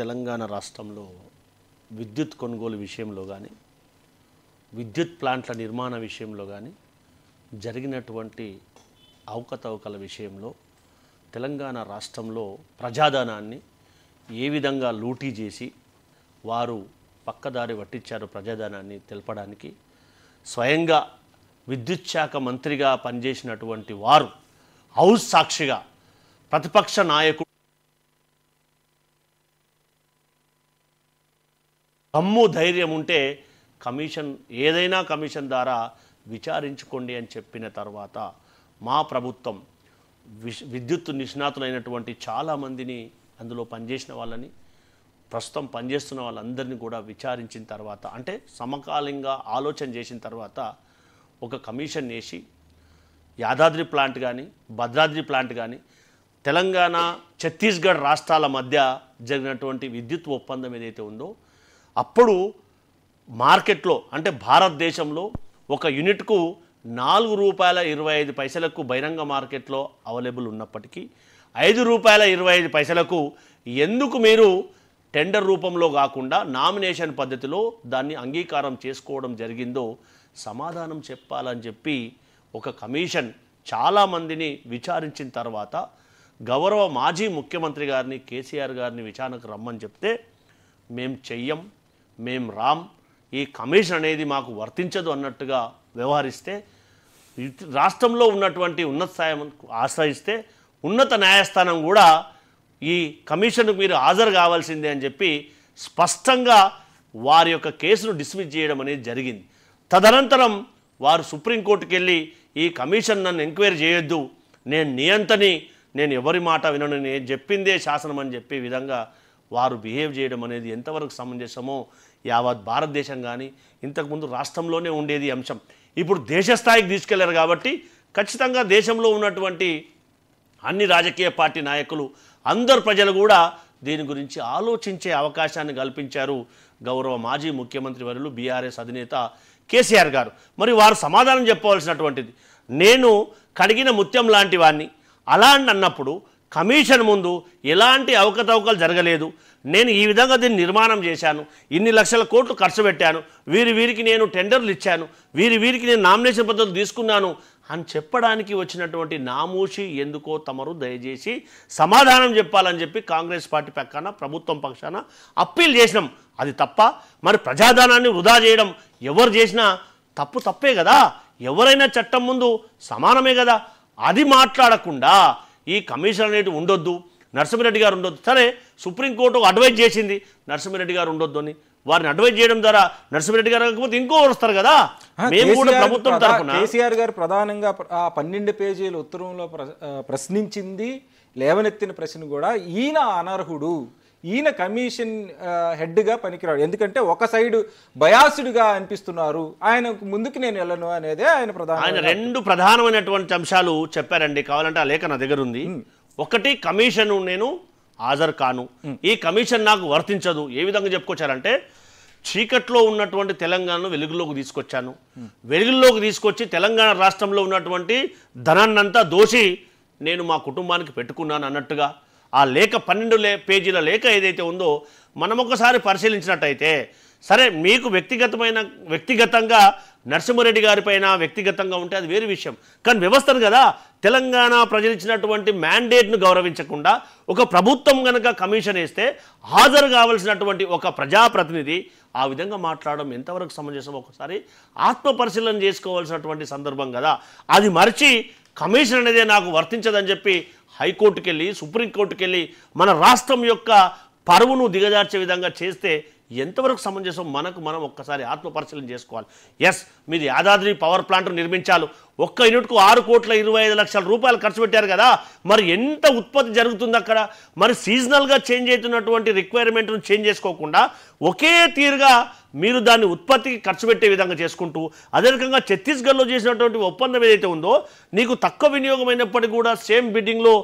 తెలంగాణ రాష్ట్రంలో విద్యుత్ కొనుగోలు విషయంలో కానీ విద్యుత్ ప్లాంట్ల నిర్మాణ విషయంలో కానీ జరిగినటువంటి అవకతవకల విషయంలో తెలంగాణ రాష్ట్రంలో ప్రజాధనాన్ని ఏ విధంగా లూటీ చేసి వారు పక్కదారి పట్టించారు ప్రజాధనాన్ని తెలపడానికి స్వయంగా విద్యుత్ శాఖ మంత్రిగా పనిచేసినటువంటి వారు హౌస్ సాక్షిగా ప్రతిపక్ష నాయకుడు అమ్ము ధైర్యం ఉంటే కమిషన్ ఏదైనా కమిషన్ ద్వారా విచారించుకోండి అని చెప్పిన తర్వాత మా ప్రభుత్వం విద్యుత్ నిష్ణాతులైనటువంటి చాలామందిని అందులో పనిచేసిన వాళ్ళని ప్రస్తుతం పనిచేస్తున్న వాళ్ళందరినీ కూడా విచారించిన తర్వాత అంటే సమకాలీనంగా ఆలోచన చేసిన తర్వాత ఒక కమిషన్ వేసి యాదాద్రి ప్లాంట్ కానీ భద్రాద్రి ప్లాంట్ కానీ తెలంగాణ ఛత్తీస్గఢ్ రాష్ట్రాల మధ్య జరిగినటువంటి విద్యుత్ ఒప్పందం ఏదైతే ఉందో అప్పుడు మార్కెట్లో అంటే భారతదేశంలో ఒక యూనిట్కు నాలుగు రూపాయల ఇరవై ఐదు పైసలకు బహిరంగ మార్కెట్లో అవైలబుల్ ఉన్నప్పటికీ ఐదు రూపాయల ఇరవై ఐదు పైసలకు ఎందుకు మీరు టెండర్ రూపంలో కాకుండా నామినేషన్ పద్ధతిలో దాన్ని అంగీకారం చేసుకోవడం జరిగిందో సమాధానం చెప్పాలని చెప్పి ఒక కమిషన్ చాలామందిని విచారించిన తర్వాత గౌరవ మాజీ ముఖ్యమంత్రి గారిని కేసీఆర్ గారిని విచారణకు రమ్మని చెప్తే మేము చెయ్యం మేం రామ్ ఈ కమిషన్ అనేది మాకు వర్తించదు అన్నట్టుగా వ్యవహరిస్తే రాష్ట్రంలో ఉన్నటువంటి ఉన్నత స్థాయి ఆశ్రయిస్తే ఉన్నత న్యాయస్థానం కూడా ఈ కమిషన్కు మీరు హాజరు కావాల్సిందే అని చెప్పి స్పష్టంగా వారి యొక్క కేసును డిస్మిస్ చేయడం అనేది జరిగింది తదనంతరం వారు సుప్రీంకోర్టుకి వెళ్ళి ఈ కమిషన్ నన్ను ఎంక్వైరీ చేయొద్దు నేను నియంతని నేను ఎవరి మాట వినను నేను చెప్పిందే శాసనం అని చెప్పే విధంగా వారు బిహేవ్ చేయడం అనేది ఎంతవరకు సమంజసమో యావత్ భారతదేశం కానీ ఇంతకుముందు రాష్ట్రంలోనే ఉండేది అంశం ఇప్పుడు దేశస్థాయికి తీసుకెళ్లారు కాబట్టి ఖచ్చితంగా దేశంలో ఉన్నటువంటి అన్ని రాజకీయ పార్టీ నాయకులు అందరు ప్రజలు కూడా దీని గురించి ఆలోచించే అవకాశాన్ని కల్పించారు గౌరవ మాజీ ముఖ్యమంత్రి వర్యులు బీఆర్ఎస్ అధినేత కేసీఆర్ గారు మరి వారు సమాధానం చెప్పవలసినటువంటిది నేను కడిగిన ముత్యం లాంటి వాడిని అలా అన్నప్పుడు కమిషన్ ముందు ఎలాంటి అవకతవకలు జరగలేదు నేను ఈ విధంగా దీన్ని నిర్మాణం చేశాను ఇన్ని లక్షల కోట్లు ఖర్చు పెట్టాను వీరి వీరికి నేను టెండర్లు ఇచ్చాను వీరి వీరికి నేను నామినేషన్ పద్ధతులు తీసుకున్నాను అని చెప్పడానికి వచ్చినటువంటి నామూషి ఎందుకో తమరు దయచేసి సమాధానం చెప్పాలని చెప్పి కాంగ్రెస్ పార్టీ పక్కన ప్రభుత్వం పక్షాన అప్పీల్ చేసినాం అది తప్ప మరి ప్రజాధనాన్ని వృధా చేయడం ఎవరు చేసినా తప్పు తప్పే కదా ఎవరైనా చట్టం ముందు సమానమే కదా అది మాట్లాడకుండా ఈ కమిషన్ అనేది ఉండొద్దు నరసింహరెడ్డి గారు ఉండొద్దు సరే సుప్రీంకోర్టు అడ్వైజ్ చేసింది నరసింహరెడ్డి గారు ఉండొద్దు అని వారిని అడ్వైజ్ చేయడం ద్వారా నరసింహరెడ్డి గారు కాకపోతే ఇంకో వస్తారు కదా మేము కూడా ప్రభుత్వం తరఫున కేసీఆర్ గారు ప్రధానంగా ఆ పన్నెండు పేజీల ఉత్తరంలో ప్రశ్నించింది లేవనెత్తిన ప్రశ్న కూడా ఈయన అనర్హుడు ఈయన కమిషన్ హెడ్గా పనికిరాడు ఎందుకంటే ఒక సైడ్ బయాసిడ్గా అనిపిస్తున్నారు ఆయన ముందుకు నేను వెళ్ళను అనేదే ఆయన ప్రధాన ఆయన రెండు ప్రధానమైనటువంటి అంశాలు చెప్పారండి కావాలంటే ఆ లేఖ నా దగ్గర ఉంది ఒకటి కమిషన్ నేను హాజరు కాను ఈ కమిషన్ నాకు వర్తించదు ఏ విధంగా చెప్పుకొచ్చారంటే చీకట్లో ఉన్నటువంటి తెలంగాణను వెలుగులోకి తీసుకొచ్చాను వెలుగులోకి తీసుకొచ్చి తెలంగాణ రాష్ట్రంలో ఉన్నటువంటి ధనాన్నంతా దోషి నేను మా కుటుంబానికి పెట్టుకున్నాను అన్నట్టుగా ఆ లేఖ పన్నెండు పేజీల లేఖ ఏదైతే ఉందో మనం ఒకసారి పరిశీలించినట్టయితే సరే మీకు వ్యక్తిగతమైన వ్యక్తిగతంగా నరసింహారెడ్డి గారిపైన వ్యక్తిగతంగా ఉంటే అది వేరే విషయం కానీ వ్యవస్థను కదా తెలంగాణ ప్రజలు ఇచ్చినటువంటి మ్యాండేట్ను గౌరవించకుండా ఒక ప్రభుత్వం కనుక కమిషన్ వేస్తే హాజరు కావలసినటువంటి ఒక ప్రజాప్రతినిధి ఆ విధంగా మాట్లాడడం ఎంతవరకు సమంజసం ఒకసారి ఆత్మపరిశీలన చేసుకోవాల్సినటువంటి సందర్భం కదా అది మరిచి కమిషన్ అనేది నాకు వర్తించదని చెప్పి హైకోర్టుకెళ్ళి సుప్రీంకోర్టుకెళ్ళి మన రాష్ట్రం యొక్క పరువును దిగజార్చే విధంగా చేస్తే ఎంతవరకు సమంజసం మనకు మనం ఒక్కసారి ఆత్మపరిశీలన చేసుకోవాలి ఎస్ మీది యాదాద్రి పవర్ ప్లాంట్ నిర్మించాలి ఒక్క యూనిట్కు ఆరు కోట్ల ఇరవై ఐదు లక్షల రూపాయలు ఖర్చు పెట్టారు కదా మరి ఎంత ఉత్పత్తి జరుగుతుంది అక్కడ మరి సీజనల్గా చేంజ్ అవుతున్నటువంటి రిక్వైర్మెంట్ను చేంజ్ చేసుకోకుండా ఒకే తీరుగా మీరు దాన్ని ఉత్పత్తికి ఖర్చు పెట్టే విధంగా చేసుకుంటూ అదే రకంగా ఛత్తీస్గఢ్లో చేసినటువంటి ఒప్పందం ఏదైతే ఉందో నీకు తక్కువ వినియోగమైనప్పటికీ కూడా సేమ్ బిడ్డింగ్లో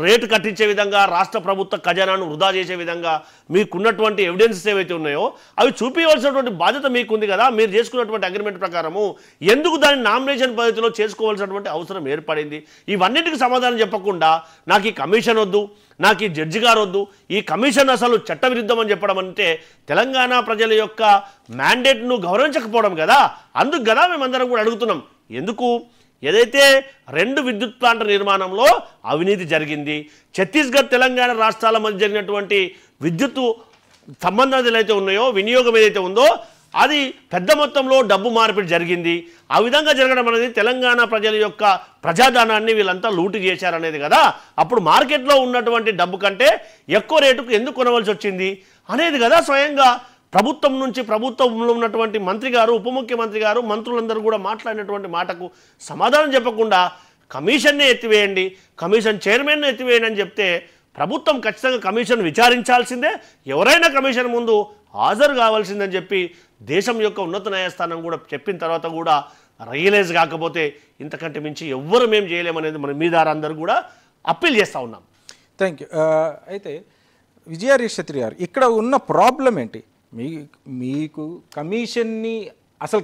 రేటు కట్టించే విధంగా రాష్ట్ర ప్రభుత్వ ఖజానాను వృధా చేసే విధంగా మీకున్నటువంటి ఎవిడెన్సెస్ ఏవైతే ఉన్నాయో అవి చూపించవలసినటువంటి బాధ్యత మీకుంది కదా మీరు చేసుకున్నటువంటి అగ్రిమెంట్ ప్రకారము ఎందుకు దాని నామినేషన్ పద్ధతిలో చేసుకోవాల్సినటువంటి అవసరం ఏర్పడింది ఇవన్నిటికి సమాధానం చెప్పకుండా నాకు ఈ కమిషన్ వద్దు నాకు ఈ జడ్జి గారు వద్దు ఈ కమిషన్ అసలు చట్టవిరుద్ధమని అని చెప్పడం అంటే తెలంగాణ ప్రజల యొక్క మ్యాండేట్ను గౌరవించకపోవడం కదా అందుకు కదా మేమందరం కూడా అడుగుతున్నాం ఎందుకు ఏదైతే రెండు విద్యుత్ ప్లాంట్ల నిర్మాణంలో అవినీతి జరిగింది ఛత్తీస్గఢ్ తెలంగాణ రాష్ట్రాల మధ్య జరిగినటువంటి విద్యుత్ సంబంధాలు ఏదైతే ఉన్నాయో వినియోగం ఏదైతే ఉందో అది పెద్ద మొత్తంలో డబ్బు మార్పిడి జరిగింది ఆ విధంగా జరగడం అనేది తెలంగాణ ప్రజల యొక్క ప్రజాధనాన్ని వీళ్ళంతా లూటు చేశారనేది కదా అప్పుడు మార్కెట్లో ఉన్నటువంటి డబ్బు కంటే ఎక్కువ రేటుకు ఎందుకు కొనవలసి వచ్చింది అనేది కదా స్వయంగా ప్రభుత్వం నుంచి ప్రభుత్వంలో ఉన్నటువంటి మంత్రి గారు ఉప ముఖ్యమంత్రి గారు మంత్రులందరూ కూడా మాట్లాడినటువంటి మాటకు సమాధానం చెప్పకుండా కమిషన్నే ఎత్తివేయండి కమిషన్ చైర్మన్నే ఎత్తివేయండి అని చెప్తే ప్రభుత్వం ఖచ్చితంగా కమిషన్ విచారించాల్సిందే ఎవరైనా కమిషన్ ముందు హాజరు కావాల్సిందని చెప్పి దేశం యొక్క ఉన్నత న్యాయస్థానం కూడా చెప్పిన తర్వాత కూడా రియలైజ్ కాకపోతే ఇంతకంటే మించి ఎవ్వరు మేము చేయలేమనేది మన మీదారందరూ అందరూ కూడా అప్పీల్ చేస్తూ ఉన్నాం థ్యాంక్ యూ అయితే విజయారీ క్షత్రి గారు ఇక్కడ ఉన్న ప్రాబ్లం ఏంటి మీ మీకు కమిషన్ని అసలు